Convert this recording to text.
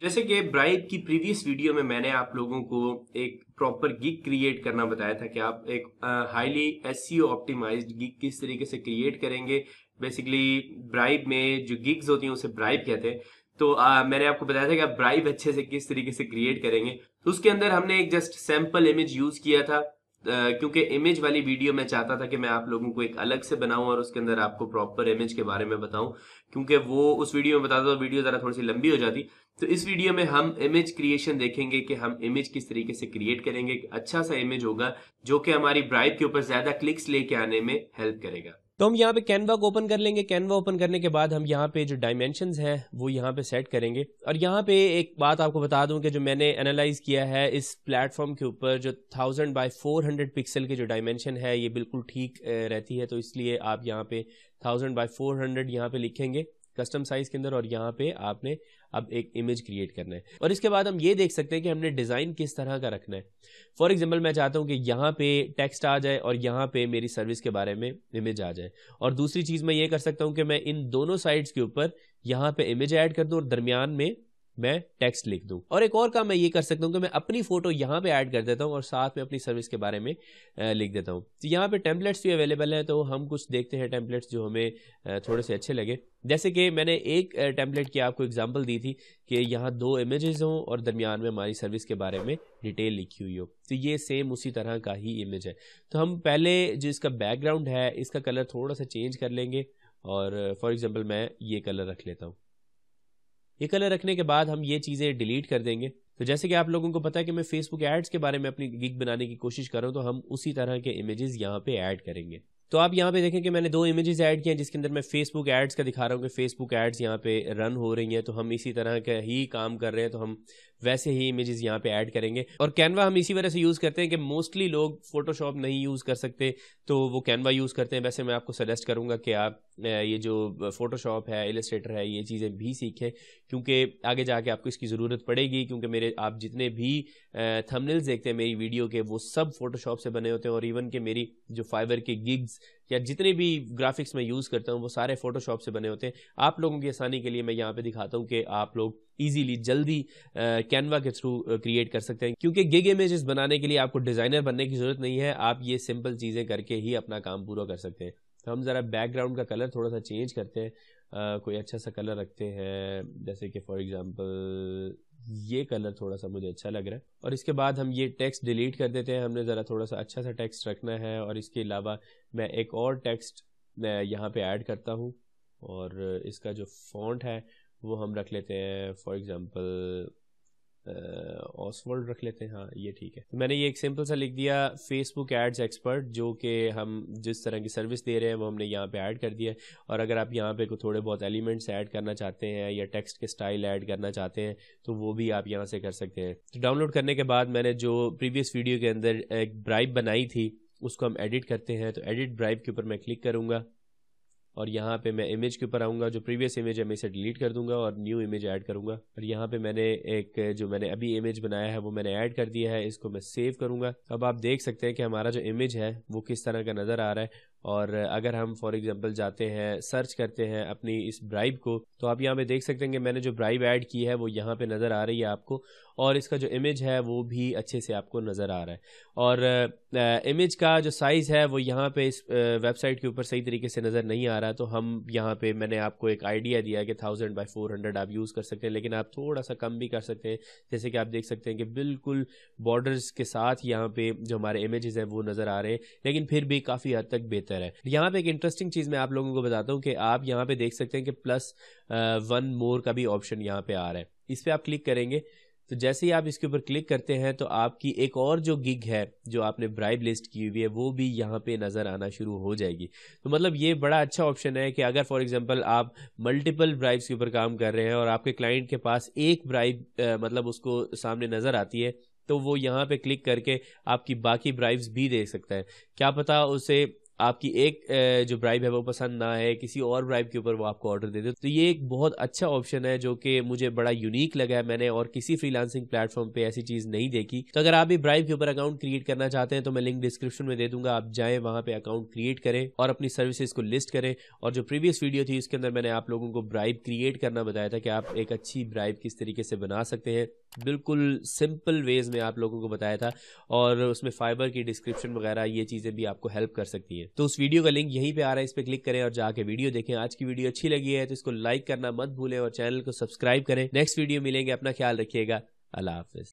तो जैसे कि ब्राइट की प्रीवियस वीडियो में मैंने आप लोगों को एक प्रॉपर गिग क्रिएट करना बताया था कि आप एक हाईली एस ऑप्टिमाइज्ड गिग किस तरीके से क्रिएट करेंगे बेसिकली ब्राइब में जो गिग्स होती हैं उसे ब्राइब कहते हैं तो आ, मैंने आपको बताया था कि आप ब्राइब अच्छे से किस तरीके से क्रिएट करेंगे तो उसके अंदर हमने एक जस्ट सैम्पल इमेज यूज़ किया था क्योंकि इमेज वाली वीडियो मैं चाहता था कि मैं आप लोगों को एक अलग से बनाऊं और उसके अंदर आपको प्रॉपर इमेज के बारे में बताऊं क्योंकि वो उस वीडियो में बताता था वीडियो ज़रा थोड़ी सी लंबी हो जाती तो इस वीडियो में हम इमेज क्रिएशन देखेंगे कि हम इमेज किस तरीके से क्रिएट करेंगे अच्छा सा इमेज होगा जो कि हमारी ब्राइब के ऊपर ज़्यादा क्लिक्स लेके आने में हेल्प करेगा तो हम यहाँ पे कैनवा को ओपन कर लेंगे कैनवा ओपन करने के बाद हम यहाँ पे जो डायमेंशन हैं वो यहाँ पे सेट करेंगे और यहाँ पे एक बात आपको बता दूं कि जो मैंने एनालाइज किया है इस प्लेटफॉर्म के ऊपर जो thousand by four hundred pixel के जो डायमेंशन है ये बिल्कुल ठीक रहती है तो इसलिए आप यहाँ पे थाउजेंड बाई फोर हंड्रेड यहाँ पे लिखेंगे कस्टम साइज के अंदर और यहाँ पे आपने अब एक इमेज क्रिएट करना है और इसके बाद हम ये देख सकते हैं कि हमने डिज़ाइन किस तरह का रखना है फॉर एग्जाम्पल मैं चाहता हूँ कि यहाँ पे टेक्स्ट आ जाए और यहाँ पे मेरी सर्विस के बारे में इमेज आ जाए और दूसरी चीज़ मैं ये कर सकता हूँ कि मैं इन दोनों साइड्स के ऊपर यहाँ पे इमेज ऐड कर दूँ और दरमियान में मैं टेक्स्ट लिख दूँ और एक और काम मैं ये कर सकता हूँ कि मैं अपनी फ़ोटो यहाँ पे ऐड कर देता हूँ और साथ में अपनी सर्विस के बारे में लिख देता हूँ तो यहाँ पे टेम्पलेट्स भी अवेलेबल हैं तो हम कुछ देखते हैं टेम्पलेट्स जो हमें थोड़े से अच्छे लगे जैसे कि मैंने एक टेम्पलेट की आपको एग्जाम्पल दी थी कि यहाँ दो इमेजेस हों और दरमियान में हमारी सर्विस के बारे में डिटेल लिखी हुई हो तो ये सेम उसी तरह का ही इमेज है तो हम पहले जो इसका बैकग्राउंड है इसका कलर थोड़ा सा चेंज कर लेंगे और फॉर एग्ज़ाम्पल मैं ये कलर रख लेता हूँ ये कलर रखने के बाद हम ये चीज़ें डिलीट कर देंगे तो जैसे कि आप लोगों को पता है कि मैं फेसबुक एड्स के बारे में अपनी गिग बनाने की कोशिश कर रहा हूँ तो हम उसी तरह के इमेजेस यहाँ पे ऐड करेंगे तो आप यहाँ पे देखें कि मैंने दो इमेजेस ऐड किए हैं जिसके अंदर मैं फेसबुक एड्स का दिखा रहा हूँ कि फेसबुक एड्स यहाँ पे रन हो रही हैं तो हम इसी तरह का ही काम कर रहे हैं तो हम वैसे ही इमेजेस यहाँ पे ऐड करेंगे और कैनवा हम इसी वजह से यूज़ करते हैं कि मोस्टली लोग फोटोशॉप नहीं यूज़ कर सकते तो वो कैनवा यूज़ करते हैं वैसे मैं आपको सजेस्ट करूँगा कि आप ये जो फोटोशॉप है एलिस्ट्रेटर है ये चीज़ें भी सीखें क्योंकि आगे जाके आपको इसकी ज़रूरत पड़ेगी क्योंकि मेरे आप जितने भी थमनल्स देखते हैं मेरी वीडियो के वो सब फोटोशॉप से बने होते हैं और इवन के मेरी जो फाइवर के गिग्स या जितने भी ग्राफिक्स मैं यूज़ करता हूँ वो सारे फ़ोटोशॉप से बने होते हैं आप लोगों की आसानी के लिए मैं यहाँ पे दिखाता हूँ कि आप लोग इजीली जल्दी कैनवा के थ्रू क्रिएट कर सकते हैं क्योंकि गिग इमेजेस बनाने के लिए आपको डिज़ाइनर बनने की ज़रूरत नहीं है आप ये सिंपल चीज़ें करके ही अपना काम पूरा कर सकते हैं तो हम ज़रा बैकग्राउंड का कलर थोड़ा सा चेंज करते हैं कोई अच्छा सा कलर रखते हैं जैसे कि फॉर एग्ज़ाम्पल ये कलर थोड़ा सा मुझे अच्छा लग रहा है और इसके बाद हम ये टेक्स्ट डिलीट कर देते हैं हमने ज़रा थोड़ा सा अच्छा सा टेक्स्ट रखना है और इसके अलावा मैं एक और टेक्स्ट मैं यहाँ पे ऐड करता हूँ और इसका जो फॉन्ट है वो हम रख लेते हैं फॉर एग्ज़ाम्पल ऑसवर्ल्ड रख लेते हैं हाँ ये ठीक है तो मैंने ये एक सिंपल सा लिख दिया फेसबुक एड्स एक्सपर्ट जो कि हम जिस तरह की सर्विस दे रहे हैं वो हमने यहाँ पे ऐड कर दिया है और अगर आप यहाँ पे को थोड़े बहुत एलिमेंट्स ऐड करना चाहते हैं या टेक्स्ट के स्टाइल ऐड करना चाहते हैं तो वो भी आप यहाँ से कर सकते हैं तो डाउनलोड करने के बाद मैंने जो प्रीवियस वीडियो के अंदर एक ब्राइब बनाई थी उसको हम एडिट करते हैं तो एडिट ब्राइब के ऊपर मैं क्लिक करूँगा और यहाँ पे मैं इमेज के ऊपर आऊँगा जो प्रीवियस इमेज है मैं इसे डिलीट कर दूंगा और न्यू इमेज ऐड करूँगा और यहाँ पे मैंने एक जो मैंने अभी इमेज बनाया है वो मैंने ऐड कर दिया है इसको मैं सेव करूँगा अब आप देख सकते हैं कि हमारा जो इमेज है वो किस तरह का नज़र आ रहा है और अगर हम फॉर एग्जांपल जाते हैं सर्च करते हैं अपनी इस ब्राइब को तो आप यहाँ पे देख सकते हैं कि मैंने जो ब्राइब ऐड की है वो यहाँ पे नज़र आ रही है आपको और इसका जो इमेज है वो भी अच्छे से आपको नज़र आ रहा है और इमेज का जो साइज़ है वो यहाँ पे इस वेबसाइट के ऊपर सही तरीके से नज़र नहीं आ रहा तो हम यहाँ पे मैंने आपको एक आइडिया दिया कि थाउजेंड बाई फोर हंड्रेड आप यूज़ कर सकते हैं लेकिन आप थोड़ा सा कम भी कर सकते हैं जैसे कि आप देख सकते हैं कि बिल्कुल बॉर्डर्स के साथ यहाँ पर जो हमारे इमेज हैं वो नज़र आ रहे हैं लेकिन फिर भी काफ़ी हद तक बेहतर बेहतर है यहाँ पे एक इंटरेस्टिंग चीज़ मैं आप लोगों को बताता हूँ कि आप यहाँ पे देख सकते हैं कि प्लस वन मोर का भी ऑप्शन यहाँ पे आ रहा है इस पर आप क्लिक करेंगे तो जैसे ही आप इसके ऊपर क्लिक करते हैं तो आपकी एक और जो गिग है जो आपने ब्राइब लिस्ट की हुई है वो भी यहाँ पे नज़र आना शुरू हो जाएगी तो मतलब ये बड़ा अच्छा ऑप्शन है कि अगर फॉर एग्जांपल आप मल्टीपल ब्राइब्स के ऊपर काम कर रहे हैं और आपके क्लाइंट के पास एक ब्राइब मतलब उसको सामने नज़र आती है तो वो यहाँ पे क्लिक करके आपकी बाकी ब्राइव्स भी देख सकता है क्या पता उसे आपकी एक जो ब्राइब है वो पसंद ना है किसी और ब्राइब के ऊपर वो आपको ऑर्डर दे दे तो ये एक बहुत अच्छा ऑप्शन है जो कि मुझे बड़ा यूनिक लगा है मैंने और किसी फ्रीलांसिंग प्लेटफॉर्म पे ऐसी चीज़ नहीं देखी तो अगर आप भी ब्राइब के ऊपर अकाउंट क्रिएट करना चाहते हैं तो मैं लिंक डिस्क्रिप्शन में दे दूंगा आप जाए वहाँ पर अकाउंट क्रिएट करें और अपनी सर्विसेज को लिस्ट करें और जो प्रीवियस वीडियो थी उसके अंदर मैंने आप लोगों को ब्राइब क्रिएट करना बताया था कि आप एक अच्छी ब्राइब किस तरीके से बना सकते हैं बिल्कुल सिंपल वेज में आप लोगों को बताया था और उसमें फाइबर की डिस्क्रिप्शन वगैरह ये चीज़ें भी आपको हेल्प कर सकती है तो उस वीडियो का लिंक यहीं पे आ रहा है इस पर क्लिक करें और जाके वीडियो देखें आज की वीडियो अच्छी लगी है तो इसको लाइक करना मत भूलें और चैनल को सब्सक्राइब करें नेक्स्ट वीडियो मिलेंगे अपना ख्याल रखिएगा अल्लाह हाफिज